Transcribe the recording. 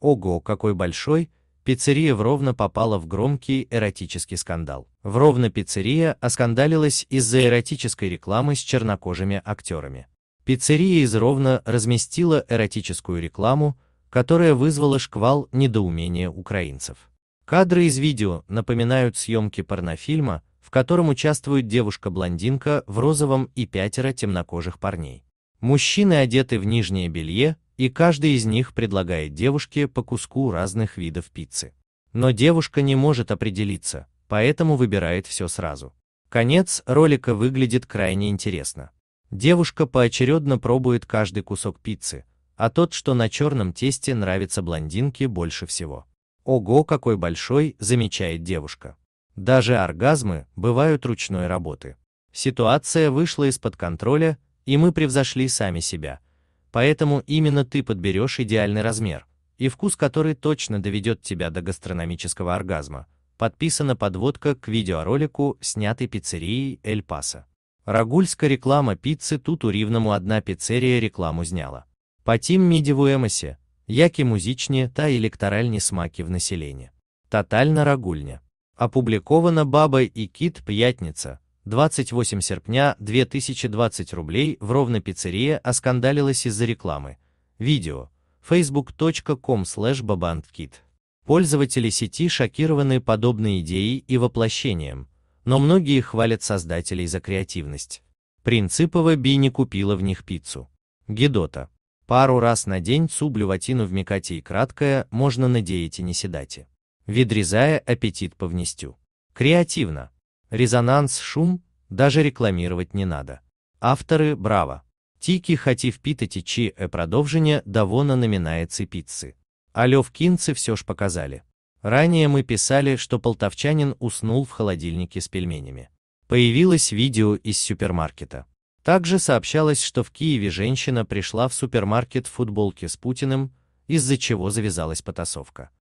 Ого, какой большой! Пиццерия в Ровно попала в громкий эротический скандал. В Ровно пиццерия оскандалилась из-за эротической рекламы с чернокожими актерами. Пиццерия из Ровно разместила эротическую рекламу, которая вызвала шквал недоумения украинцев. Кадры из видео напоминают съемки порнофильма, в котором участвует девушка-блондинка в розовом и пятеро темнокожих парней. Мужчины одеты в нижнее белье, и каждый из них предлагает девушке по куску разных видов пиццы. Но девушка не может определиться, поэтому выбирает все сразу. Конец ролика выглядит крайне интересно. Девушка поочередно пробует каждый кусок пиццы, а тот, что на черном тесте нравится блондинке больше всего. Ого, какой большой, замечает девушка. Даже оргазмы бывают ручной работы. Ситуация вышла из-под контроля, и мы превзошли сами себя. Поэтому именно ты подберешь идеальный размер и вкус, который точно доведет тебя до гастрономического оргазма. Подписана подводка к видеоролику, снятой пиццерией Эль Паса. Рагульска реклама пиццы тут у рівному одна пиццерия рекламу зняла. Потім ми дивуємося, які музичні та електоральні смаки в населенні. Тотально рагульня. Опублікована баба і кіт п'ятниця, 28 серпня 2020 рублей в Ровно пиццерия оскандалилась из-за рекламы. Видео. facebook.com slash Пользователи сети шокированы подобной идеей и воплощением, но многие хвалят создателей за креативность. Принципово Би не купила в них пиццу. Гедота. Пару раз на день сублюватину мекате и краткое, можно надеете не седате. Ведрезая аппетит повнестю. Креативно резонанс, шум, даже рекламировать не надо. Авторы браво! Тики Тільки хотів чи чье э, продолжение давно наминается пиццы. А левкинцы все ж показали. Ранее мы писали, что полтовчанин уснул в холодильнике с пельменями. Появилось видео из супермаркета. Также сообщалось, что в Киеве женщина пришла в супермаркет в футболке с Путиным, из-за чего завязалась потасовка.